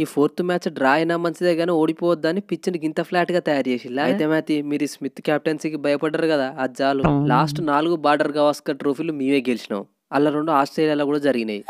ఈ fourth match draw అయినా మంచిదే కానీ ఓడిపోవద్దని పిచ్ని గింత ఫ్లాట్ గా తయారు చేసి అయితే మ్యాచ్ మీరు స్మిత్ క్యాప్టెన్సీకి భయపడ్డారు కదా ఆ జాలు లాస్ట్ నాలుగు బార్డర్ గవాస్కర్ ట్రోఫీలు మేమే గెలిచినాం అలా రెండు ఆస్ట్రేలియాలో కూడా జరిగినాయి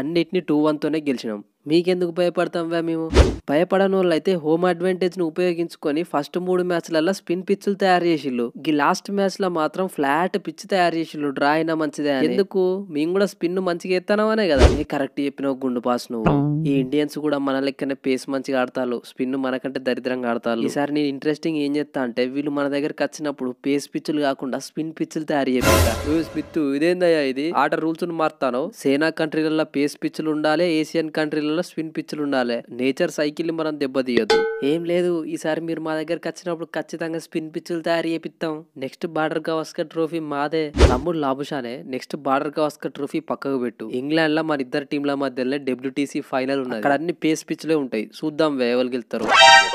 అన్నిటిని టూ వన్తోనే గెలిచినాం మీకెందుకు భయపడతాం వా మేము భయపడని వాళ్ళు అయితే హోమ్ ను ఉపయోగించుకొని ఫస్ట్ మూడు మ్యాచ్లలో స్పిన్ పిచ్లు తయారు చేసిళ్ళు ఈ లాస్ట్ మ్యాచ్ లో మాత్రం ఫ్లాట్ పిచ్ తయారు చేసిళ్ళు డ్రా అయినా మంచిదే ఎందుకు మేము కూడా స్పిన్ మంచిగా ఎత్తానమనే కదా ఏ కరెక్ట్ చెప్పిన గుండు పాస్ నువ్వు ఈ ఇండియన్స్ కూడా మన లెక్కనే పేస్ మంచిగా ఆడతారు స్పిన్ మనకంటే దరిద్రంగా ఆడతారు ఈసారి నేను ఇంట్రెస్టింగ్ ఏం చెప్తా అంటే వీళ్ళు మన దగ్గరకు వచ్చినప్పుడు పేస్ పిచ్చులు కాకుండా స్పిన్ పిచ్చులు తయారు చేయాలి స్మిత్ ఇదేందయ్యా ఇది ఆట రూల్స్ మారుతాను సేనా కంట్రీలలో పేస్ పిచ్చులు ఉండాలి ఏషియన్ కంట్రీలలో సైకిళ్ళలో స్విన్ పిచ్చులు ఉండాలి నేచర్ సైకిల్ మనం దెబ్బతీయద్దు ఏం లేదు ఈసారి మీరు మా దగ్గరకు వచ్చినప్పుడు ఖచ్చితంగా స్పిన్ పిచ్చులు తయారు చేపిస్తాం నెక్స్ట్ బార్డర్ గవస్కర్ ట్రోఫీ మాదే తమ్ముడు Labuschagne next Border Gavaskar trophy పక్కకు పెట్టు ఇంగ్లాండ్ లో మన ఇద్దరు టీంల మధ్యలో డబ్ల్యూటీసీ ఫైనల్ ఉన్నాయి అక్కడ అన్ని పేస్ పిచ్చులే ఉంటాయి చూద్దాం వేవలు గెలుతారు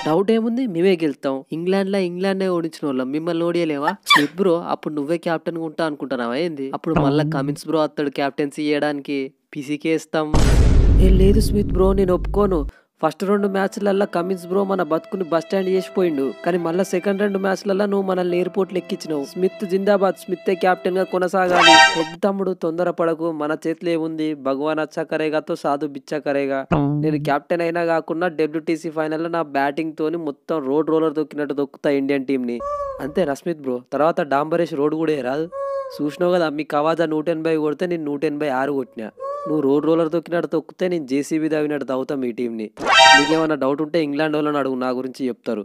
డౌట్ ఏముంది మేమే గెలుతాం ఇంగ్లాండ్ లో ఇంగ్లాండ్ ఓడించిన వాళ్ళం మిమ్మల్ని ఓడియలేవా స్మిత్ బ్రో అప్పుడు నువ్వే కెప్టెన్ ఉంటా అనుకుంటున్నావా ఏంది అప్పుడు మళ్ళీ కమిన్స్ బ్రో అతడు కెప్టెన్సీ చేయడానికి పిసికేస్తాం ఏం లేదు స్మిత్ బ్రో నేను ఒప్పుకోను ఫస్ట్ రెండు మ్యాచ్లల్లో కమిన్స్ బ్రో మన బతుకుని బస్టాండ్ చేసిపోయిండు కానీ మళ్ళీ సెకండ్ రెండు మ్యాచ్లల్లో నువ్వు మనల్ని ఎయిర్పోర్ట్ ఎక్కించినావు స్మిత్ జిందాబాద్ స్మిత్తే కెప్టెన్ గా కొనసాగాలి తమ్ముడు తొందరపడకు మన చేతిలో ఏముంది భగవాన్ అచ్చాకరేగాతో సాధు కరేగా నేను కెప్టెన్ అయినా కాకుండా డబ్ల్యూటీసీ లో నా బ్యాటింగ్ తోని మొత్తం రోడ్ రోలర్ దొక్కినట్టు దొక్కుతా ఇండియన్ ని అంతే రస్మిత్ బ్రో తర్వాత డాంబరేష్ రోడ్ కూడా రాదు చూసినావు కదా మీ కవాజా నూట ఎనభై కొడితే నేను నూట ఎనభై ఆరు కొట్టినా నువ్వు రోడ్ రోలర్ తొక్కినట్టు తొక్కితే నేను జేసీబీ దాగినట్టు తవ్వుతాం మీ టీంని ఏమైనా డౌట్ ఉంటే ఇంగ్లాండ్ వాళ్ళని అడుగు నా గురించి చెప్తారు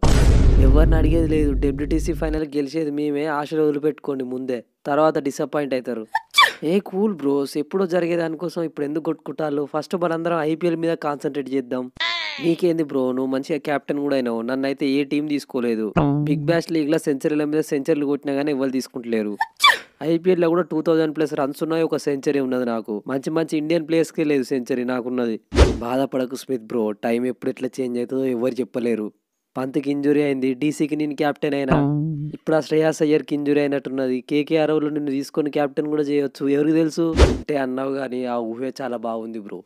ఎవరిని అడిగేది లేదు డబ్ల్యూటీసీ ఫైనల్ గెలిచేది మేమే ఆశలు వదిలిపెట్టుకోండి ముందే తర్వాత డిసప్పాయింట్ అవుతారు ఏ కూల్ బ్రోస్ ఎప్పుడో జరిగే దానికోసం ఇప్పుడు ఎందుకు కొట్టుకుంటారు ఫస్ట్ మనందరం ఐపీఎల్ మీద కాన్సన్ట్రేట్ చేద్దాం నీకేంది బ్రో నువ్వు మంచిగా క్యాప్టెన్ కూడా అయినావు నన్ను అయితే ఏ టీం తీసుకోలేదు బిగ్ బ్యాష్ లీగ్ లో సెంచరీల మీద సెంచరీలు కొట్టినా కానీ ఎవరు తీసుకుంటలేరు లో కూడా టూ థౌజండ్ ప్లస్ రన్స్ ఉన్నాయి ఒక సెంచరీ ఉన్నది నాకు మంచి మంచి ఇండియన్ కి లేదు సెంచరీ నాకున్నది బాధపడకు స్మిత్ బ్రో టైం ఎప్పుడు ఎట్లా చేంజ్ అవుతుందో ఎవరు చెప్పలేరు పంత్కి ఇంజురీ అయింది డీసీకి నేను క్యాప్టెన్ అయినా ఇప్పుడు ఆ శ్రేయాస్ అయ్యర్కి ఇంజురీ అయినట్టున్నది కేకేఆర్ లో నిన్ను తీసుకొని క్యాప్టెన్ కూడా చేయొచ్చు ఎవరికి తెలుసు అంటే అన్నావు కానీ ఆ ఊహే చాలా బాగుంది బ్రో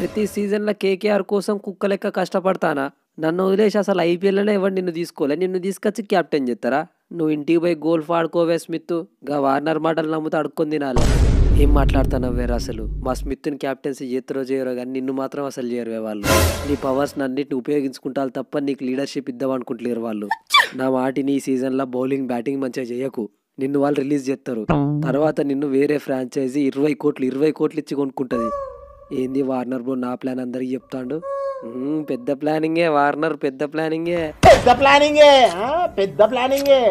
ప్రతి సీజన్లో కేకేఆర్ కోసం కుక్క లెక్క కష్టపడతానా నన్ను వదిలేసి అసలు ఐపీఎల్లోనే ఎవరు నిన్ను తీసుకోలే నిన్ను తీసుకొచ్చి క్యాప్టెన్ చేస్తారా నువ్వు ఇంటికి పోయి గోల్ఫ్ ఆడుకోవే స్మిత్ గా వార్నర్ మాటలు నమ్ముతూ అడుక్కొని తినాలి ఏం మాట్లాడుతానవ్వేరు అసలు మా స్మిత్ని క్యాప్టెన్సీ చేతిరో చేయరు కానీ నిన్ను మాత్రం అసలు చేయరువే వాళ్ళు నీ పవర్స్ అన్నిటిని ఉపయోగించుకుంటారు తప్ప నీకు లీడర్షిప్ ఇద్దామనుకుంటలేరు వాళ్ళు నా మాటిని ఈ సీజన్లో బౌలింగ్ బ్యాటింగ్ మంచిగా చేయకు నిన్ను వాళ్ళు రిలీజ్ చేస్తారు తర్వాత నిన్ను వేరే ఫ్రాంచైజీ ఇరవై కోట్లు ఇరవై కోట్లు ఇచ్చి కొనుక్కుంటుంది ఏంది వార్నర్ బ్రో నా ప్లాన్ అందరికి చెప్తాడు పెద్ద ప్లానింగే వార్నర్ పెద్ద ప్లానింగే పెద్ద ప్లానింగే పెద్ద ప్లానింగే